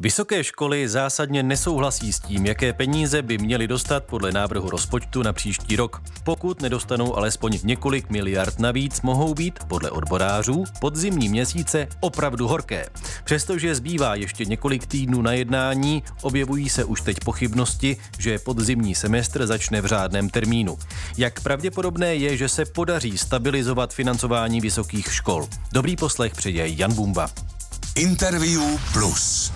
Vysoké školy zásadně nesouhlasí s tím, jaké peníze by měly dostat podle návrhu rozpočtu na příští rok. Pokud nedostanou alespoň několik miliard navíc, mohou být, podle odborářů, podzimní měsíce opravdu horké. Přestože zbývá ještě několik týdnů na jednání, objevují se už teď pochybnosti, že podzimní semestr začne v řádném termínu. Jak pravděpodobné je, že se podaří stabilizovat financování vysokých škol? Dobrý poslech přeje Jan Bumba. Interview Plus.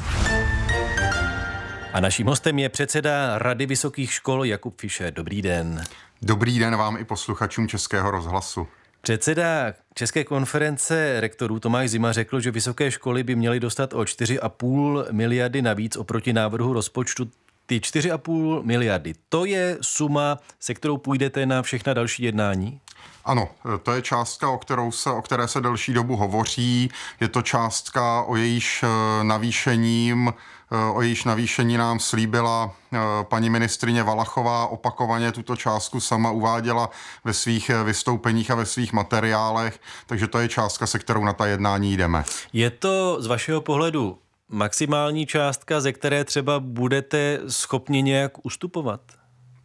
A naším hostem je předseda Rady vysokých škol Jakub Fiše. Dobrý den. Dobrý den vám i posluchačům Českého rozhlasu. Předseda České konference rektorů Tomáš Zima řekl, že vysoké školy by měly dostat o 4,5 miliardy navíc oproti návrhu rozpočtu. Ty 4,5 miliardy, to je suma, se kterou půjdete na všechna další jednání? Ano, to je částka, o, kterou se, o které se delší dobu hovoří. Je to částka, o jejíž eh, navýšením eh, o jejíž navýšení nám slíbila eh, paní ministrině Valachová. Opakovaně tuto částku sama uváděla ve svých vystoupeních a ve svých materiálech, takže to je částka, se kterou na ta jednání jdeme. Je to z vašeho pohledu maximální částka, ze které třeba budete schopni nějak ustupovat?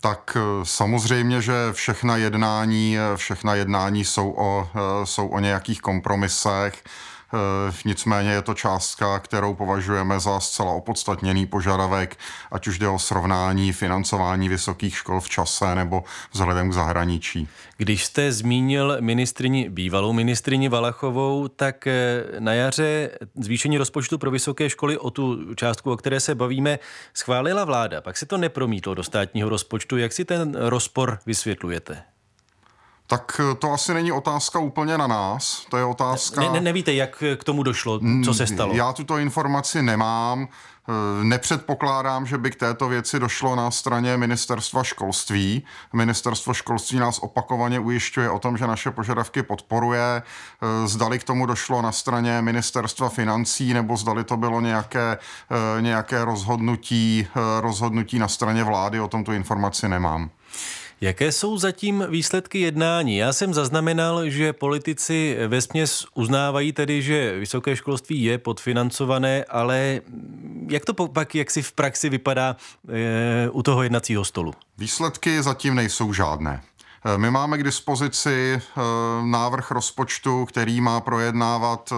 Tak eh, samozřejmě, že všechna jednání, eh, všechna jednání jsou o, eh, jsou o nějakých kompromisech. Eh, nicméně je to částka, kterou považujeme za zcela opodstatněný požadavek, ať už jde o srovnání financování vysokých škol v čase nebo vzhledem k zahraničí. Když jste zmínil ministrini, bývalou ministrini Valachovou, tak eh, na jaře zvýšení rozpočtu pro vysoké školy o tu částku, o které se bavíme, schválila vláda. Pak se to nepromítlo do státního rozpočtu. Jak si ten rozpor vysvětlujete? Tak eh, to asi není otázka úplně na nás, to je otázka... Ne, ne, nevíte, jak eh, k tomu došlo, co hmm, se stalo? Já tuto informaci nemám, eh, nepředpokládám, že by k této věci došlo na straně ministerstva školství. Ministerstvo školství nás opakovaně ujišťuje o tom, že naše požadavky podporuje. Zdali k tomu došlo na straně ministerstva financí, nebo zdali to bylo nějaké, nějaké rozhodnutí, rozhodnutí na straně vlády, o tom tu informaci nemám. Jaké jsou zatím výsledky jednání? Já jsem zaznamenal, že politici ve směs uznávají tedy, že vysoké školství je podfinancované, ale jak to pak jak si v praxi vypadá e, u toho jednacího stolu? Výsledky zatím nejsou žádné. My máme k dispozici eh, návrh rozpočtu, který má projednávat eh,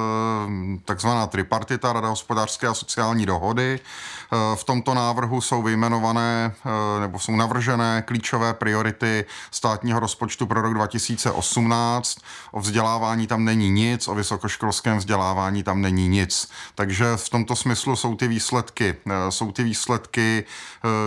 takzvaná tripartita Rada hospodářské a sociální dohody. Eh, v tomto návrhu jsou vyjmenované nebo jsou navržené klíčové priority státního rozpočtu pro rok 2018. O vzdělávání tam není nic, o vysokoškolském vzdělávání tam není nic. Takže v tomto smyslu jsou ty výsledky, jsou ty výsledky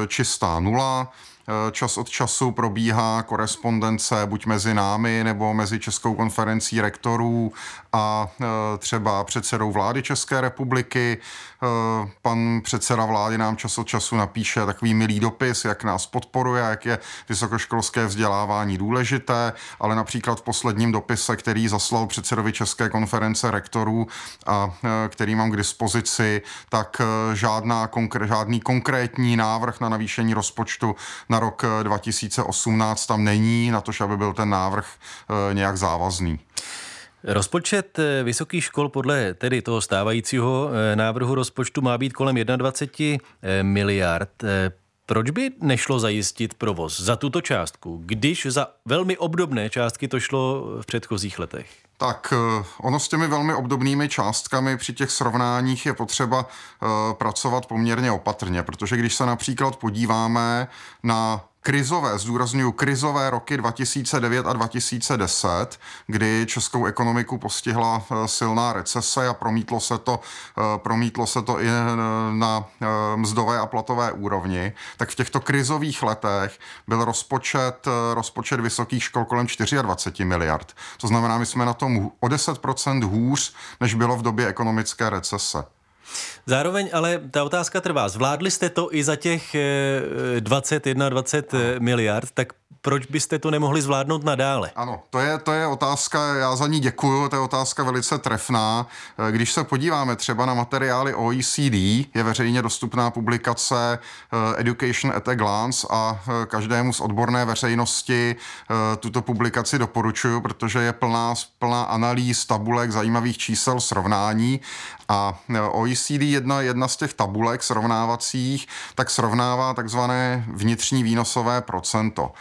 čistá nula. Eh, čas od času probíhá korespondence buď mezi námi nebo mezi Českou konferencí rektorů a eh, třeba předsedou vlády České republiky. Eh, pan předseda vlády nám čas od času napíše takový milý dopis, jak nás podporuje, jak je vysokoškolské vzdělávání důležité, ale například v posledním dopise, který zaslal předsedovi České konference rektorů a který mám k dispozici, tak žádná, konkr- žádný konkrétní návrh na navýšení rozpočtu na rok 2018 eh, tam není, na to, aby byl ten návrh eh, nějak závazný. Rozpočet eh, vysokých škol podle tedy toho stávajícího návrhu rozpočtu má být kolem 21 miliard. Proč by nešlo zajistit provoz za tuto částku, když za velmi obdobné částky to šlo v předchozích letech? Tak eh, ono s těmi velmi obdobnými částkami při těch srovnáních je potřeba eh, pracovat poměrně opatrně, protože když se například podíváme na krizové, zdůraznuju krizové roky 2009 a 2010, kdy českou ekonomiku postihla eh, silná recese a promítlo se to, eh, promítlo se to i eh, na mzdové a platové úrovni, tak v těchto krizových letech byl rozpočet, rozpočet vysokých škol kolem 24 miliard. To znamená, my jsme na tom o 10% hůř, než bylo v době ekonomické recese. Zároveň ale ta otázka trvá. Zvládli jste to i za těch 21-20 eh, eh, miliard, tak proč byste to nemohli zvládnout nadále? Ano, to je, to je otázka, já za ní děkuju, to je otázka velice trefná. Eh, když se podíváme třeba na materiály OECD, je veřejně dostupná publikace eh, Education at a Glance a eh, každému z odborné veřejnosti tuto publikaci doporučuju, protože je plná, plná analýz, tabulek, zajímavých čísel, srovnání a OECD jedna, jedna z těch tabulek srovnávacích tak srovnává takzvané vnitřní výnosové procento.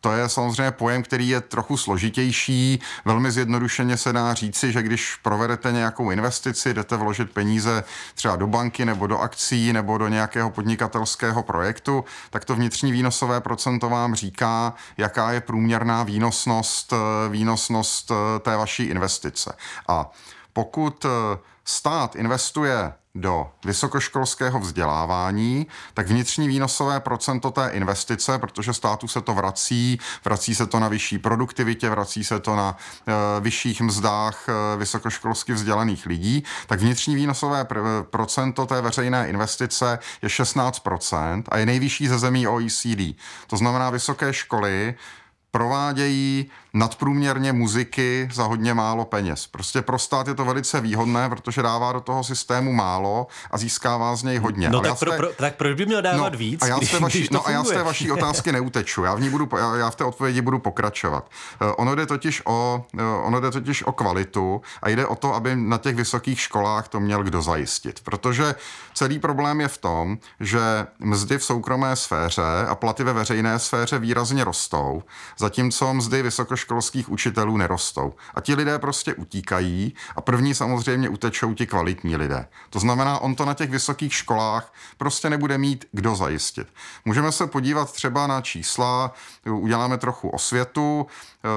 To je samozřejmě pojem, který je trochu složitější. Velmi zjednodušeně se dá říci, že když provedete nějakou investici, jdete vložit peníze třeba do banky nebo do akcí nebo do nějakého podnikatelského projektu, tak to vnitřní výnosové procento vám říká, jaká je průměrná výnosnost, výnosnost eh, té vaší investice. A pokud eh, stát investuje do vysokoškolského vzdělávání, tak vnitřní výnosové procento té investice, protože státu se to vrací, vrací se to na vyšší produktivitě, vrací se to na uh, vyšších mzdách uh, vysokoškolsky vzdělaných lidí, tak vnitřní výnosové pr- procento té veřejné investice je 16% a je nejvyšší ze zemí OECD. To znamená, vysoké školy provádějí nadprůměrně muziky za hodně málo peněz. Prostě pro stát je to velice výhodné, protože dává do toho systému málo a získává z něj hodně. No tak, jste, pro, pro, tak proč by měl dávat no, víc, a já, když, vaši, když no, a já z té vaší otázky neuteču, já v, ní budu, já, já v té odpovědi budu pokračovat. Uh, ono, jde totiž o, uh, ono jde totiž o kvalitu a jde o to, aby na těch vysokých školách to měl kdo zajistit, protože celý problém je v tom, že mzdy v soukromé sféře a platy ve veřejné sféře výrazně rostou, zatímco mzdy vysokoškolských učitelů nerostou. A ti lidé prostě utíkají a první samozřejmě utečou ti kvalitní lidé. To znamená, on to na těch vysokých školách prostě nebude mít kdo zajistit. Můžeme se podívat třeba na čísla, uděláme trochu osvětu. Eh,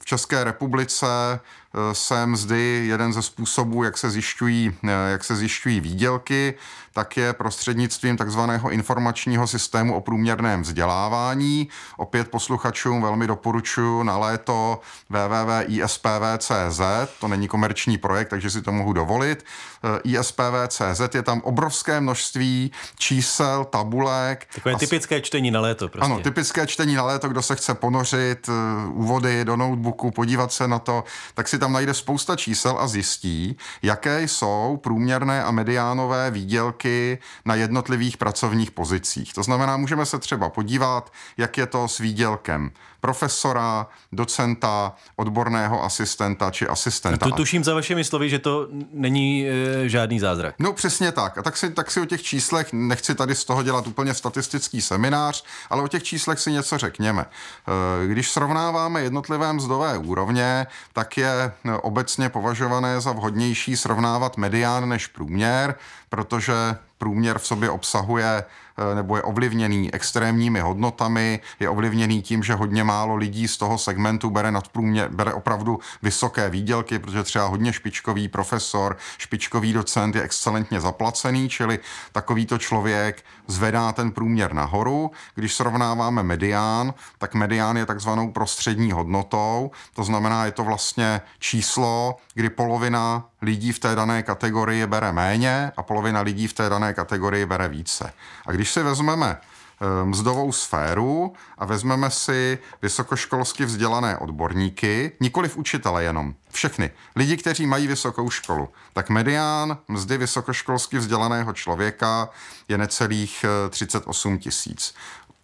v České republice Eh, se mzdy jeden ze způsobů, jak se zjišťují, eh, jak se zjišťují výdělky, tak je prostřednictvím takzvaného informačního systému o průměrném vzdělávání. Opět posluchačům velmi doporučuji na léto www.ispv.cz, to není komerční projekt, takže si to mohu dovolit. Eh, ispv.cz je tam obrovské množství čísel, tabulek. Takové a... typické čtení na léto. Prostě. Ano, typické čtení na léto, kdo se chce ponořit, úvody do notebooku, podívat se na to, tak si tam najde spousta čísel a zjistí, jaké jsou průměrné a mediánové výdělky na jednotlivých pracovních pozicích. To znamená, můžeme se třeba podívat, jak je to s výdělkem profesora, docenta, odborného asistenta či asistenta. A to tuším za vašimi slovy, že to není e, žádný zázrak. No přesně tak. A tak si, tak si o těch číslech, nechci tady z toho dělat úplně statistický seminář, ale o těch číslech si něco řekněme. E, když srovnáváme jednotlivé mzdové úrovně, tak je e, obecně považované za vhodnější srovnávat medián než průměr, protože průměr v sobě obsahuje Eh, nebo je ovlivněný extrémními hodnotami, je ovlivněný tím, že hodně málo lidí z toho segmentu bere nadprůměr, bere opravdu vysoké výdělky, protože třeba hodně špičkový profesor, špičkový docent je excelentně zaplacený, čili takovýto člověk zvedá ten průměr nahoru. Když srovnáváme medián, tak medián je takzvanou prostřední hodnotou, to znamená, je to vlastně číslo, kdy polovina lidí v té dané kategorii bere méně a polovina lidí v té dané kategorii bere více. A když když si vezmeme eh, mzdovou sféru a vezmeme si vysokoškolsky vzdělané odborníky, nikoli v učitele jenom, všechny, lidi, kteří mají vysokou školu, tak medián mzdy vysokoškolsky vzdělaného člověka je necelých 38 eh, tisíc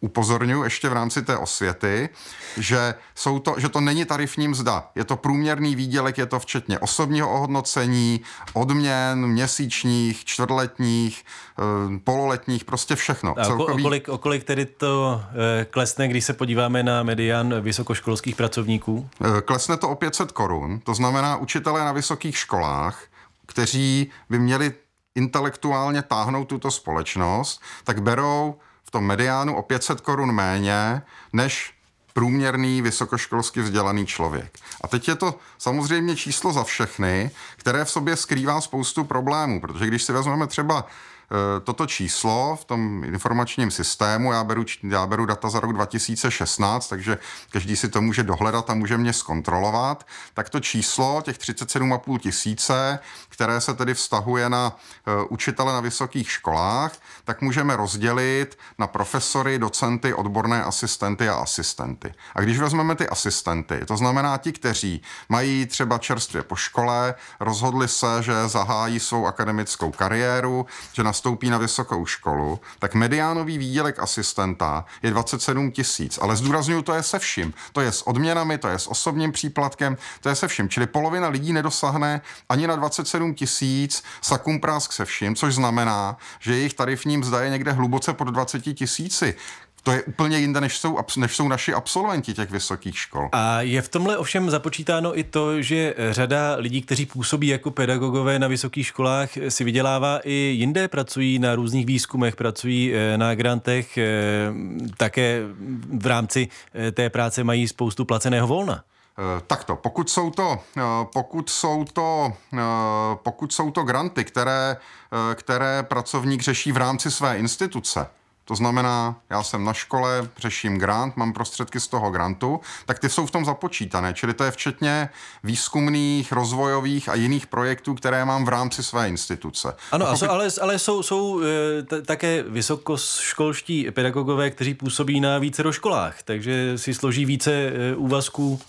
upozorňuji ještě v rámci té osvěty, že, jsou to, že to není tarifní mzda. Je to průměrný výdělek, je to včetně osobního ohodnocení, odměn, měsíčních, čtvrtletních, eh, pololetních, prostě všechno. A celkový... o, kolik, o kolik tedy to eh, klesne, když se podíváme na median vysokoškolských pracovníků? Eh, klesne to o 500 korun, to znamená učitelé na vysokých školách, kteří by měli intelektuálně táhnout tuto společnost, tak berou tom mediánu o 500 korun méně než průměrný vysokoškolsky vzdělaný člověk. A teď je to samozřejmě číslo za všechny, které v sobě skrývá spoustu problémů, protože když si vezmeme třeba eh, toto číslo v tom informačním systému, já beru, já beru data za rok 2016, takže každý si to může dohledat a může mě zkontrolovat, tak to číslo těch 37,5 tisíce, které se tedy vztahuje na eh, učitele na vysokých školách, tak můžeme rozdělit na profesory, docenty, odborné asistenty a asistenty. A když vezmeme ty asistenty, to znamená ti, kteří mají třeba čerstvě po škole, rozhodli se, že zahájí svou akademickou kariéru, že nastoupí na vysokou školu, tak mediánový výdělek asistenta je 27 tisíc. Ale zdůraznuju, to je se vším. To je s odměnami, to je s osobním příplatkem, to je se vším. Čili polovina lidí nedosáhne ani na 27 7 tisíc sakům prásk se vším, což znamená, že jejich tarifní mzda je někde hluboce pod 20 tisíci. To je úplně jinde, než jsou, než jsou naši absolventi těch vysokých škol. A je v tomhle ovšem započítáno i to, že řada lidí, kteří působí jako pedagogové na vysokých školách, si vydělává i jinde, pracují na různých výzkumech, pracují eh, na grantech, eh, také v rámci eh, té práce mají spoustu placeného volna. Eh, Takto, pokud jsou to, pokud jsou to, eh, eh, pokud jsou to granty, které, které pracovník řeší v rámci své instituce, to znamená, já jsem na škole, řeším grant, mám prostředky z toho grantu, tak ty jsou v tom započítané, čili to je včetně výzkumných, rozvojových a jiných projektů, které mám v rámci své instituce. Ano, pokud... ale, ale jsou, jsou t- také vysokoškolští pedagogové, kteří působí na více do školách, takže si složí více úvazků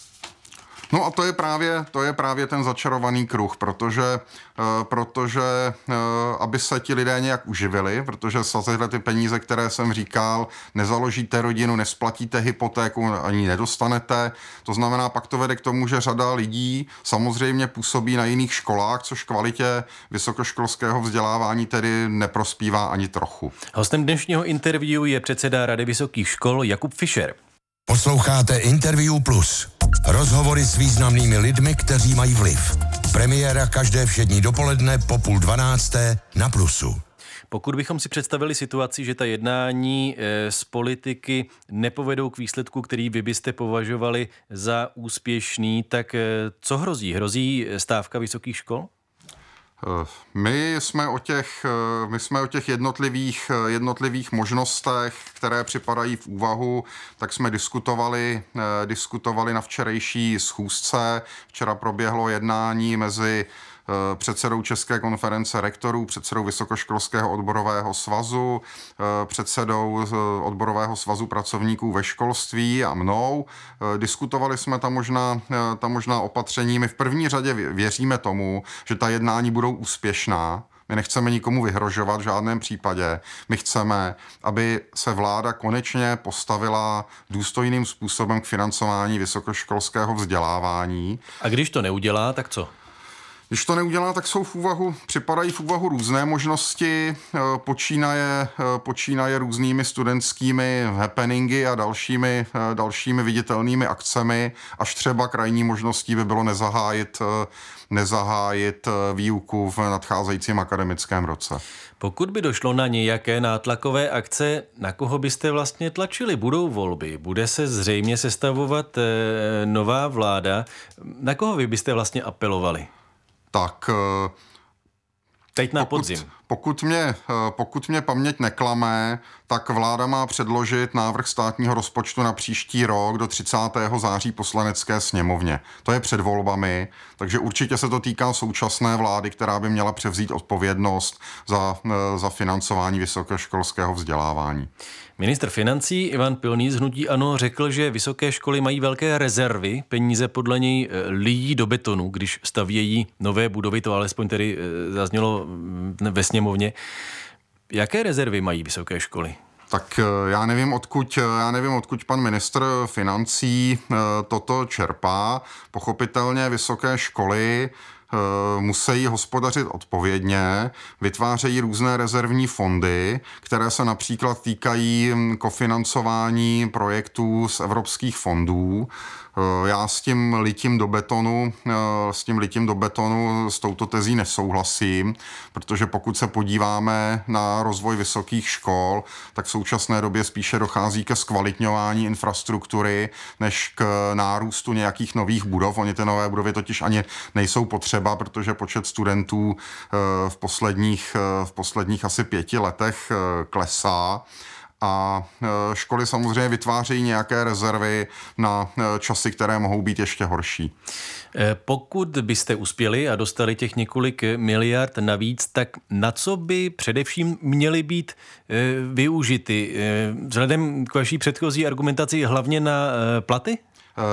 No a to je právě, to je právě ten začarovaný kruh, protože, eh, protože eh, aby se ti lidé nějak uživili, protože za tyhle ty peníze, které jsem říkal, nezaložíte rodinu, nesplatíte hypotéku, ani nedostanete. To znamená, pak to vede k tomu, že řada lidí samozřejmě působí na jiných školách, což kvalitě vysokoškolského vzdělávání tedy neprospívá ani trochu. Hostem dnešního interview je předseda Rady vysokých škol Jakub Fischer. Posloucháte Interview Plus. Rozhovory s významnými lidmi, kteří mají vliv. Premiéra každé všední dopoledne po půl dvanácté na Plusu. Pokud bychom si představili situaci, že ta jednání s eh, politiky nepovedou k výsledku, který vy byste považovali za úspěšný, tak eh, co hrozí? Hrozí eh, stávka vysokých škol? Eh, my jsme o těch, eh, my jsme o těch jednotlivých, eh, jednotlivých možnostech, které připadají v úvahu, tak jsme diskutovali, diskutovali na včerejší schůzce. Včera proběhlo jednání mezi Eh, předsedou České konference rektorů, předsedou Vysokoškolského odborového svazu, eh, předsedou eh, odborového svazu pracovníků ve školství a mnou. Diskutovali jsme tam možná, tam možná opatření. My v první řadě věříme tomu, že ta jednání budou úspěšná, my nechceme nikomu vyhrožovat v žádném případě. My chceme, aby se vláda konečně postavila důstojným způsobem k financování vysokoškolského vzdělávání. A když to neudělá, tak co? Když to neudělá, tak jsou v úvahu, připadají v úvahu různé možnosti, eh, počínaje, eh, počínaje různými studentskými happeningy a dalšími, eh, dalšími viditelnými akcemi, až třeba krajní možností by bylo nezahájit, nezahájit výuku v nadcházejícím akademickém roce. Pokud by došlo na nějaké nátlakové akce, na koho byste vlastně tlačili? Budou volby, bude se zřejmě sestavovat nová vláda. Na koho vy byste vlastně apelovali? tak eh, Teď na pokud, podzim. Pokud mě, eh, pokud mě paměť neklame, tak vláda má předložit návrh státního rozpočtu na příští rok do 30. září poslanecké sněmovně. To je před volbami, takže určitě se to týká současné vlády, která by měla převzít odpovědnost za, eh, za financování vysokoškolského vzdělávání. Minister financí Ivan Pilný z Hnutí Ano řekl, že vysoké školy mají velké rezervy, peníze podle něj eh, lijí do betonu, když stavějí nové budovy, to alespoň tedy eh, zaznělo mm, ve sněmovně. Jaké rezervy mají vysoké školy? Tak eh, já nevím, odkud, já nevím, odkud pan ministr financí toto čerpá. Pochopitelně vysoké školy Eh, musí hospodařit odpovědně, vytvářejí různé rezervní fondy, které se například týkají hm, kofinancování projektů z evropských fondů. Eh, já s tím litím do betonu, eh, s tím litím do betonu s touto tezí nesouhlasím, protože pokud se podíváme na rozvoj vysokých škol, tak v současné době spíše dochází ke zkvalitňování infrastruktury než k nárůstu nějakých nových budov. Oni ty nové budovy totiž ani nejsou potřeba, protože počet studentů eh, v posledních, v posledních asi pěti letech klesá a e, školy samozřejmě vytvářejí nějaké rezervy na e, časy, které mohou být ještě horší. E, pokud byste uspěli a dostali těch několik miliard navíc, tak na co by především měly být využity? Vzhledem k vaší předchozí argumentaci hlavně na platy?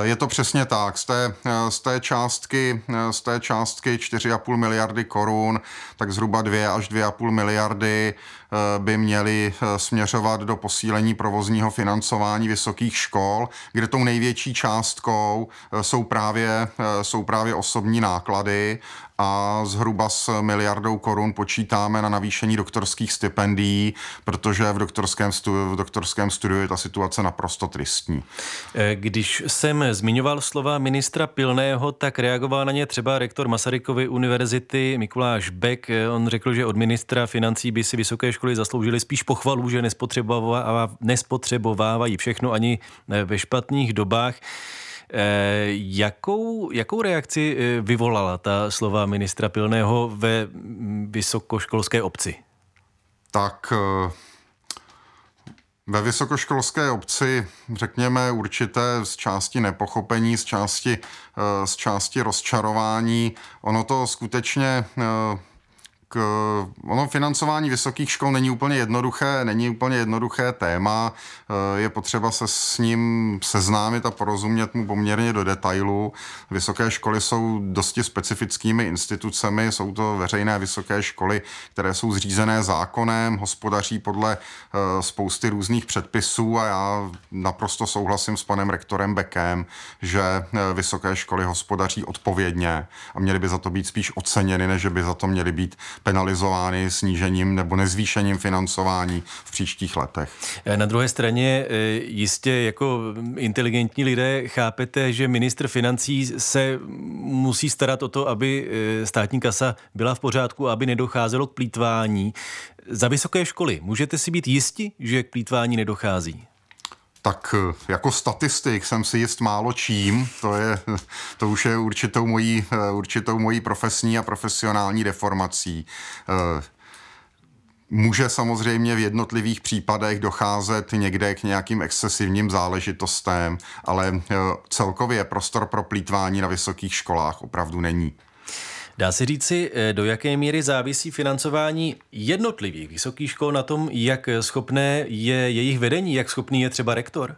Je to přesně tak. Z té, z té částky, z té částky 4,5 miliardy korun, tak zhruba 2 až 2,5 miliardy Eh, by měly eh, směřovat do posílení provozního financování vysokých škol, kde tou největší částkou eh, jsou právě, jsou právě osobní náklady a zhruba s miliardou korun počítáme na navýšení doktorských stipendií, protože v doktorském, studiu, v doktorském studiu je ta situace naprosto tristní. Když jsem zmiňoval slova ministra Pilného, tak reagoval na ně třeba rektor Masarykovy univerzity Mikuláš Beck. On řekl, že od ministra financí by si vysoké školy školy zasloužily spíš pochvalu, že nespotřebovávají všechno ani eh, ve špatných dobách. Eh, jakou, jakou reakci eh, vyvolala ta slova ministra Pilného ve mm, vysokoškolské obci? Tak ve vysokoškolské obci, řekněme, určité z části nepochopení, z části, z části rozčarování. Ono to skutečně Eh, ono financování vysokých škol není úplně jednoduché, není úplně jednoduché téma, eh, je potřeba se s ním seznámit a porozumět mu poměrně do detailu. Vysoké školy jsou dosti specifickými institucemi, jsou to veřejné vysoké školy, které jsou zřízené zákonem, hospodaří podle eh, spousty různých předpisů a já naprosto souhlasím s panem rektorem Beckem, že vysoké školy hospodaří odpovědně a měly by za to být spíš oceněny, než by za to měly být penalizovány snížením nebo nezvýšením financování v příštích letech. Na druhé straně eh, jistě jako inteligentní lidé chápete, že ministr financí se musí starat o to, aby eh, státní kasa byla v pořádku, aby nedocházelo k plítvání. Za vysoké školy můžete si být jisti, že k plítvání nedochází? Tak eh, jako statistik jsem si jist málo čím, to, je, to už je určitou mojí, eh, určitou mojí profesní a profesionální deformací. Eh, může samozřejmě v jednotlivých případech docházet někde k nějakým excesivním záležitostem, ale celkově prostor pro plítvání na vysokých školách opravdu není. Dá se říci, eh, do jaké míry závisí financování jednotlivých vysokých škol na tom, jak schopné je jejich vedení, jak schopný je třeba rektor?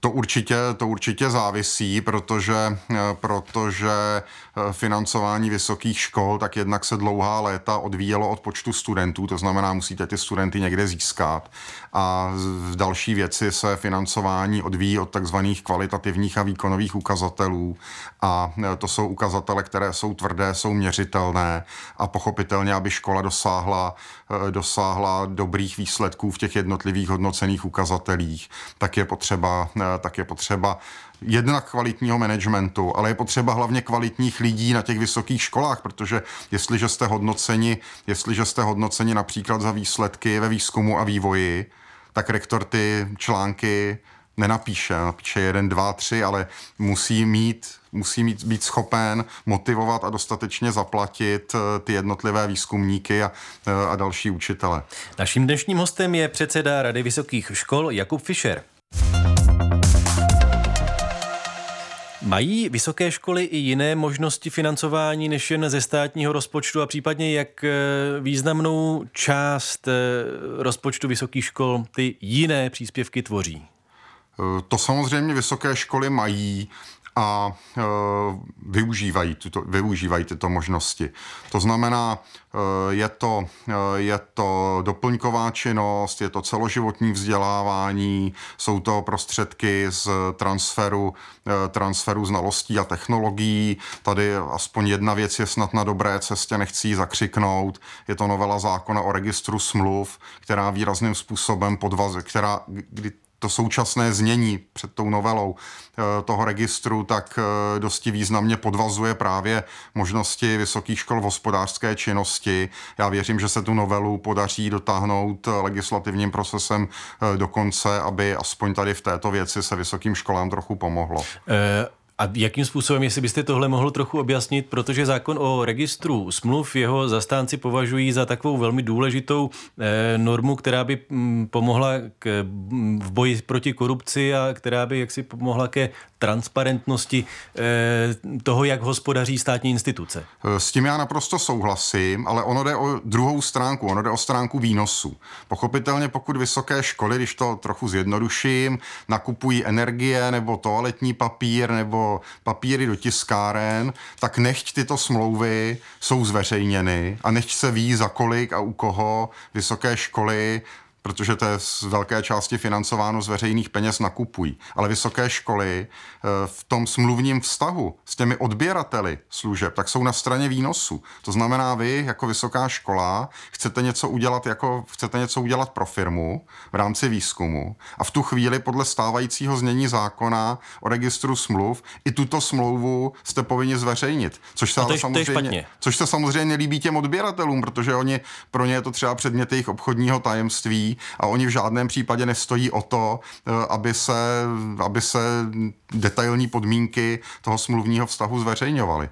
To určitě, to určitě závisí, protože, protože eh, financování vysokých škol tak jednak se dlouhá léta odvíjelo od počtu studentů, to znamená, musíte ty studenty někde získat. A v další věci se financování odvíjí od takzvaných kvalitativních a výkonových ukazatelů. A eh, to jsou ukazatele, které jsou tvrdé, jsou měřitelné a pochopitelně, aby škola dosáhla, eh, dosáhla dobrých výsledků v těch jednotlivých hodnocených ukazatelích, tak je potřeba potřeba, eh, tak je potřeba jednak kvalitního managementu, ale je potřeba hlavně kvalitních lidí na těch vysokých školách, protože jestliže jste hodnoceni, jestliže jste hodnoceni například za výsledky ve výzkumu a vývoji, tak rektor ty články nenapíše, napíše jeden, dva, tři, ale musí mít, musí mít, být schopen motivovat a dostatečně zaplatit eh, ty jednotlivé výzkumníky a, eh, a další učitele. Naším dnešním hostem je předseda Rady vysokých škol Jakub Fischer. Mají vysoké školy i jiné možnosti financování než jen ze státního rozpočtu a případně jak eh, významnou část eh, rozpočtu vysokých škol ty jiné příspěvky tvoří? Eh, to samozřejmě vysoké školy mají a e, využívají, tuto, využívají tyto možnosti. To znamená, e, je to, e, je to doplňková činnost, je to celoživotní vzdělávání, jsou to prostředky z transferu, transferu znalostí a technologií. Tady aspoň jedna věc je snad na dobré cestě, nechci ji zakřiknout. Je to novela zákona o registru smluv, která výrazným způsobem podvazuje, která, kdy to současné znění před tou novelou eh, toho registru tak eh, dosti významně podvazuje právě možnosti vysokých škol v hospodářské činnosti. Já věřím, že se tu novelu podaří dotáhnout eh, legislativním procesem do konce, aby aspoň tady v této věci se vysokým školám trochu pomohlo. A jakým způsobem, jestli byste tohle mohl trochu objasnit, protože zákon o registru smluv jeho zastánci považují za takovou velmi důležitou eh, normu, která by mm, pomohla k, mm, v boji proti korupci a která by jaksi pomohla ke transparentnosti eh, toho, jak hospodaří státní instituce. S tím já naprosto souhlasím, ale ono jde o druhou stránku, ono jde o stránku výnosu. Pochopitelně, pokud vysoké školy, když to trochu zjednoduším, nakupují energie nebo toaletní papír nebo papíry, do tiskáren, tak nechť tyto smlouvy jsou zveřejněny a nechť se ví, za kolik a u koho vysoké školy protože to je z velké části financováno z veřejných peněz nakupují. Ale vysoké školy eh, v tom smluvním vztahu s těmi odběrateli služeb, tak jsou na straně výnosu. To znamená, vy jako vysoká škola chcete něco udělat, jako, chcete něco udělat pro firmu v rámci výzkumu a v tu chvíli podle stávajícího znění zákona o registru smluv i tuto smlouvu jste povinni zveřejnit. Což se, ale samozřejmě, což se samozřejmě líbí těm odběratelům, protože oni pro ně je to třeba předmět jejich obchodního tajemství a oni v žádném případě nestojí o to, eh, aby se, aby se detailní podmínky toho smluvního vztahu zveřejňovaly.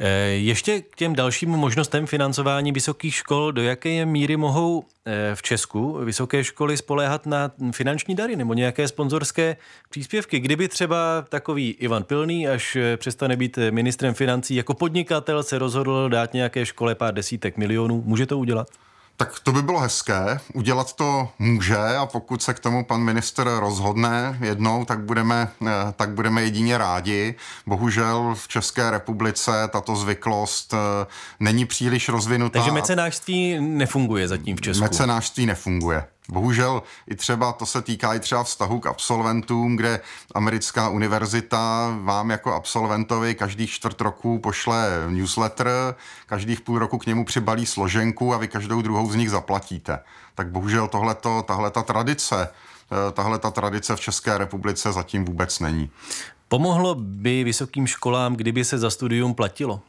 Eh, ještě k těm dalším možnostem financování vysokých škol, do jaké míry mohou eh, v Česku vysoké školy spoléhat na finanční dary nebo nějaké sponzorské příspěvky? Kdyby třeba takový Ivan Pilný, až přestane být ministrem financí, jako podnikatel se rozhodl dát nějaké škole pár desítek milionů, může to udělat? Tak to by bylo hezké, udělat to může a pokud se k tomu pan minister rozhodne jednou, tak budeme, eh, tak budeme jedině rádi. Bohužel v České republice tato zvyklost eh, není příliš rozvinutá. Takže mecenářství nefunguje zatím v Česku. Mecenářství nefunguje. Bohužel i třeba to se týká i třeba vztahu k absolventům, kde americká univerzita vám jako absolventovi každý čtvrt roku pošle newsletter, každých půl roku k němu přibalí složenku a vy každou druhou z nich zaplatíte. Tak bohužel tohleto, tahle ta tradice, eh, tahle ta tradice v České republice zatím vůbec není. Pomohlo by vysokým školám, kdyby se za studium platilo?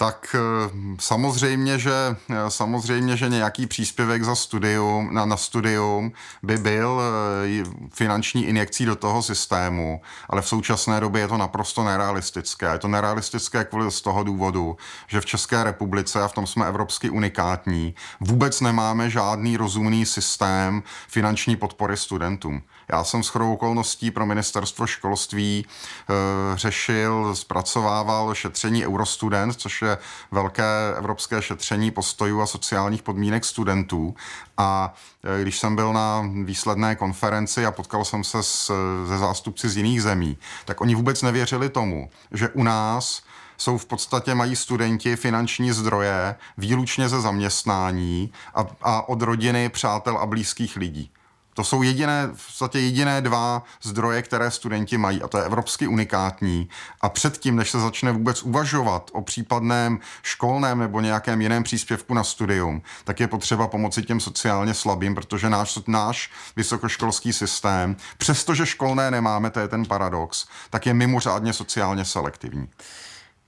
tak eh, samozřejmě, že, eh, samozřejmě, že nějaký příspěvek za studium, na, na studium by byl eh, finanční injekcí do toho systému, ale v současné době je to naprosto nerealistické. Je to nerealistické kvůli z toho důvodu, že v České republice, a v tom jsme evropsky unikátní, vůbec nemáme žádný rozumný systém finanční podpory studentům. Já jsem s chodou okolností pro ministerstvo školství eh, řešil, zpracovával šetření Eurostudent, což je velké evropské šetření postojů a sociálních podmínek studentů. A eh, když jsem byl na výsledné konferenci a potkal jsem se s, ze eh, zástupci z jiných zemí, tak oni vůbec nevěřili tomu, že u nás jsou v podstatě mají studenti finanční zdroje výlučně ze zaměstnání a, a od rodiny, přátel a blízkých lidí. To jsou jediné, v podstatě jediné dva zdroje, které studenti mají a to je evropsky unikátní. A předtím, než se začne vůbec uvažovat o případném školném nebo nějakém jiném příspěvku na studium, tak je potřeba pomoci těm sociálně slabým, protože náš, náš vysokoškolský systém, přestože školné nemáme, to je ten paradox, tak je mimořádně sociálně selektivní.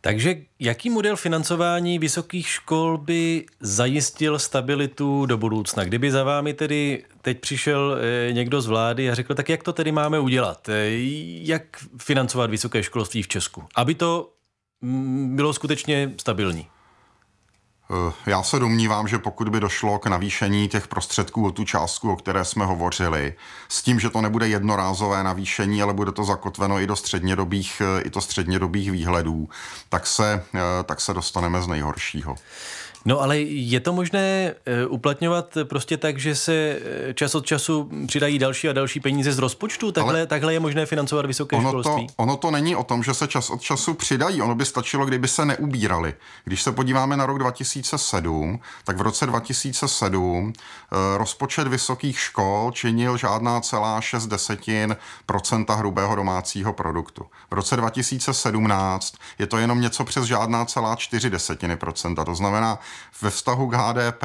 Takže jaký model financování vysokých škol by zajistil stabilitu do budoucna? Kdyby za vámi tedy teď přišel eh, někdo z vlády a řekl, tak jak to tedy máme udělat? Eh, jak financovat vysoké školství v Česku? Aby to mm, bylo skutečně stabilní. Eh, já se domnívám, že pokud by došlo k navýšení těch prostředků o tu částku, o které jsme hovořili, s tím, že to nebude jednorázové navýšení, ale bude to zakotveno i do střednědobých, i to střednědobých výhledů, tak se, tak se dostaneme z nejhoršího. No ale je to možné eh, uplatňovat prostě tak, že se eh, čas od času přidají další a další peníze z rozpočtu? Takhle, ale takhle je možné financovat vysoké ono školství? To, ono to není o tom, že se čas od času přidají. Ono by stačilo, kdyby se neubírali. Když se podíváme na rok 2007, tak v roce 2007 eh, rozpočet vysokých škol činil žádná celá 6 desetin procenta hrubého domácího produktu. V roce 2017 je to jenom něco přes žádná celá 4 desetiny procenta. To znamená, ve vztahu k HDP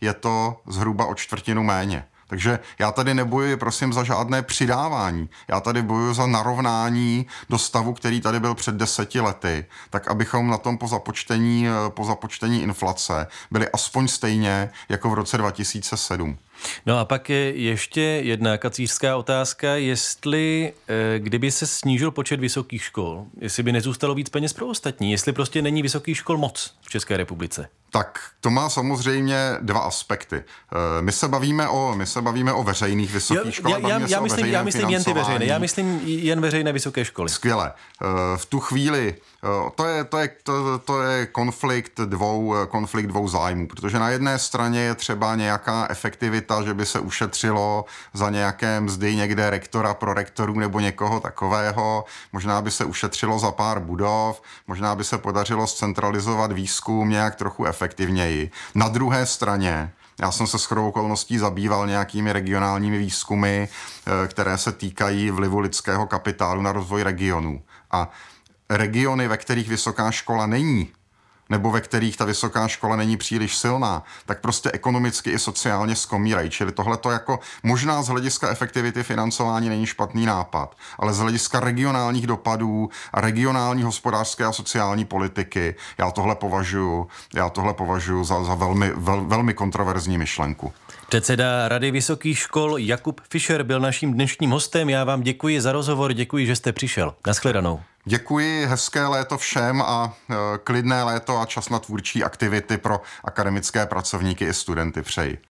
je to zhruba o čtvrtinu méně. Takže já tady nebojuji, prosím, za žádné přidávání. Já tady bojuji za narovnání do stavu, který tady byl před deseti lety, tak abychom na tom po započtení, po započtení inflace byli aspoň stejně jako v roce 2007. No a pak je ještě jedna kacířská otázka, jestli, eh, kdyby se snížil počet vysokých škol, jestli by nezůstalo víc peněz pro ostatní, jestli prostě není vysokých škol moc v České republice. Tak to má samozřejmě dva aspekty. Eh, my se bavíme o, my se bavíme o veřejných vysokých školách. Já, já, já, myslím, já myslím jen ty veřejné, já myslím jen veřejné vysoké školy. Skvěle. Eh, v tu chvíli eh, to je, to je, to, to je konflikt, dvou, konflikt dvou zájmů, protože na jedné straně je třeba nějaká efektivita, že by se ušetřilo za nějaké mzdy někde rektora, prorektorů nebo někoho takového, možná by se ušetřilo za pár budov, možná by se podařilo zcentralizovat výzkum nějak trochu efektivně efektivněji. Na druhé straně já jsem se shodou okolností zabýval nějakými regionálními výzkumy, eh, které se týkají vlivu lidského kapitálu na rozvoj regionů. A regiony, ve kterých vysoká škola není, nebo ve kterých ta vysoká škola není příliš silná, tak prostě ekonomicky i sociálně skomírají. Čili tohle to jako možná z hlediska efektivity financování není špatný nápad, ale z hlediska regionálních dopadů a regionální hospodářské a sociální politiky, já tohle považuji, já tohle považuji za, za velmi, vel, velmi kontroverzní myšlenku. Předseda Rady vysokých škol Jakub Fischer byl naším dnešním hostem. Já vám děkuji za rozhovor, děkuji, že jste přišel. Naschledanou. Děkuji, hezké léto všem a e, klidné léto a čas na tvůrčí aktivity pro akademické pracovníky i studenty přeji.